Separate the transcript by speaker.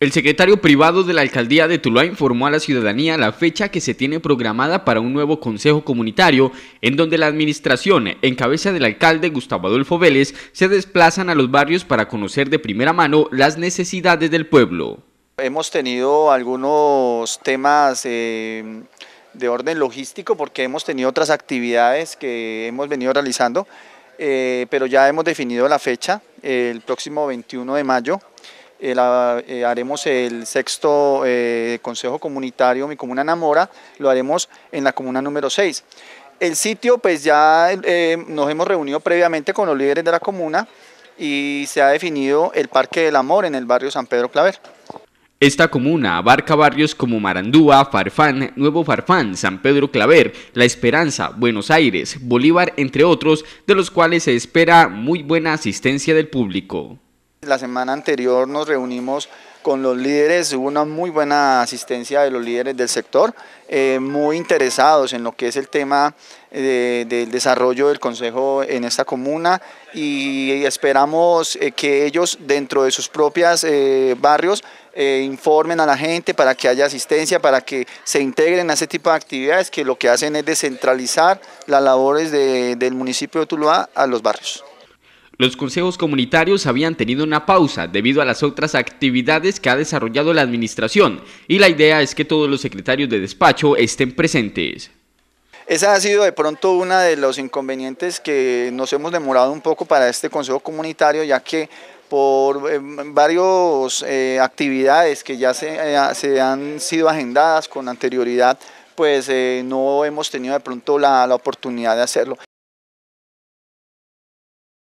Speaker 1: El secretario privado de la alcaldía de Tuluá informó a la ciudadanía la fecha que se tiene programada para un nuevo consejo comunitario, en donde la administración, en cabeza del alcalde Gustavo Adolfo Vélez, se desplazan a los barrios para conocer de primera mano las necesidades del pueblo.
Speaker 2: Hemos tenido algunos temas eh, de orden logístico porque hemos tenido otras actividades que hemos venido realizando, eh, pero ya hemos definido la fecha, el próximo 21 de mayo eh, eh, haremos el sexto eh, consejo comunitario Mi Comuna Namora, lo haremos en la comuna número 6. El sitio, pues ya nos hemos reunido previamente con los líderes de la comuna y se ha definido el Parque del Amor en el barrio San Pedro Claver.
Speaker 1: Esta comuna abarca barrios como Marandúa, Farfán, Nuevo Farfán, San Pedro Claver, La Esperanza, Buenos Aires, Bolívar, entre otros, de los cuales se espera muy buena asistencia del público.
Speaker 2: La semana anterior nos reunimos con los líderes, hubo una muy buena asistencia de los líderes del sector, eh, muy interesados en lo que es el tema eh, del desarrollo del Consejo en esta comuna y esperamos eh, que ellos dentro de sus propias barrios informen a la gente para que haya asistencia, para que se integren a ese tipo de actividades que lo que hacen es descentralizar las labores del municipio de Tuluá a los barrios.
Speaker 1: Los consejos comunitarios habían tenido una pausa debido a las otras actividades que ha desarrollado la administración y la idea es que todos los secretarios de despacho estén presentes.
Speaker 2: Esa ha sido de pronto uno de los inconvenientes que nos hemos demorado un poco para este consejo comunitario ya que por eh, varias eh, actividades que ya eh, se, han sido agendadas con anterioridad, pues
Speaker 1: no hemos tenido de pronto la oportunidad de hacerlo.